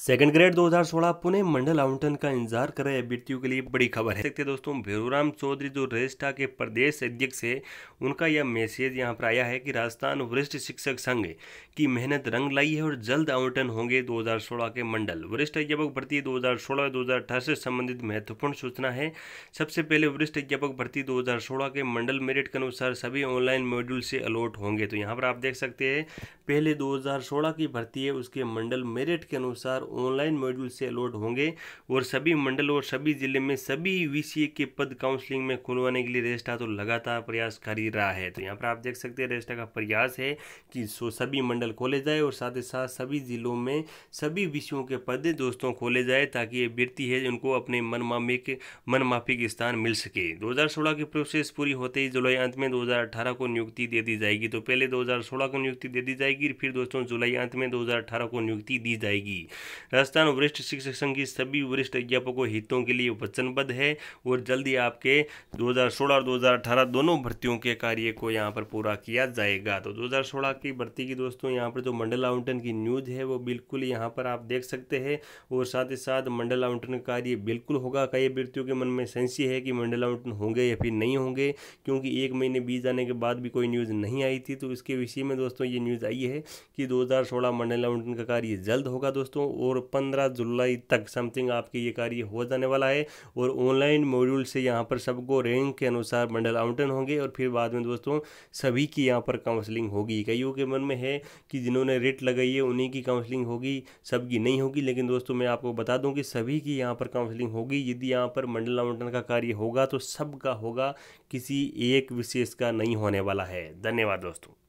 second grade 2016 Pune मंडल आवंटन का इंतजार कर रहे अभ्यर्थियों के लिए बड़ी खबर है सकते दोस्तों भेरूराम चौधरी जो रजिस्टा के प्रदेश अध्यक्ष है उनका यह मैसेज यहाँ पर आया है कि राजस्थान वरिष्ठ शिक्षक संघ की मेहनत रंग लाई है और जल्द आवंटन होंगे 2016 के मंडल वरिष्ठ अध्यापक भर्ती हजार 2018 से संबंधित महत्वपूर्ण सूचना है सबसे पहले वरिष्ठ अध्यापक भर्ती दो के मंडल मेरिट के अनुसार सभी ऑनलाइन मॉड्यूल से अलॉट होंगे तो यहाँ पर आप देख सकते हैं पहले दो की भर्ती है उसके मंडल मेरिट के अनुसार ऑनलाइन मॉड्यूल से अलॉट होंगे और सभी मंडल और सभी जिले में सभी वी के पद काउंसलिंग में खुलवाने के लिए रजिस्ट्रा तो लगातार प्रयास कर ही रहा है तो यहाँ पर आप देख सकते हैं रजिस्ट्रा का प्रयास है कि सो सभी मंडल खोले जाए और साथ ही साथ सभी जिलों में सभी विषयों के पद दोस्तों खोले जाए ताकि ये वृत्ति है उनको अपने मनमामिक मनमाफिक स्थान मिल सके 2016 की प्रोसेस पूरी होते ही जुलाई अंत में 2018 को नियुक्ति दे दी जाएगी तो पहले 2016 को नियुक्ति दे दी जाएगी फिर दोस्तों जुलाई अंत में 2018 को नियुक्ति दी जाएगी राजस्थान वरिष्ठ शिक्षक संघ की सभी वरिष्ठ अध्यापकों हितों के लिए वचनबद्ध है और जल्दी आपके 2016 और 2018 दोनों भर्तियों के कार्य को यहाँ पर पूरा किया जाएगा तो 2016 की भर्ती की दोस्तों यहाँ पर जो मंडल आउंटन की न्यूज है वो बिल्कुल यहाँ पर आप देख सकते हैं और साथ ही साथ मंडल आउंटन का कार्य बिल्कुल होगा कई अभ्यर्थियों के मन में संशय है कि मंडल आउंटन होंगे या फिर नहीं होंगे क्योंकि एक महीने बीत जाने के बाद भी कोई न्यूज़ नहीं आई थी तो इसके विषय में दोस्तों ये न्यूज़ आई है कि दो मंडल आउंटन का कार्य जल्द होगा दोस्तों और 15 जुलाई तक समथिंग आपकी ये कार्य हो जाने वाला है और ऑनलाइन मॉड्यूल से यहाँ पर सबको रैंक के अनुसार मंडल आउंटन होंगे और फिर बाद में दोस्तों सभी की यहाँ पर काउंसलिंग होगी कईयों के मन में है कि जिन्होंने रेट लगाई है उन्हीं की काउंसलिंग होगी सबकी नहीं होगी लेकिन दोस्तों मैं आपको बता दूँ कि सभी की यहाँ पर काउंसलिंग होगी यदि यहाँ पर मंडल आउंटन का कार्य होगा तो सबका होगा किसी एक विशेष का नहीं होने वाला है धन्यवाद दोस्तों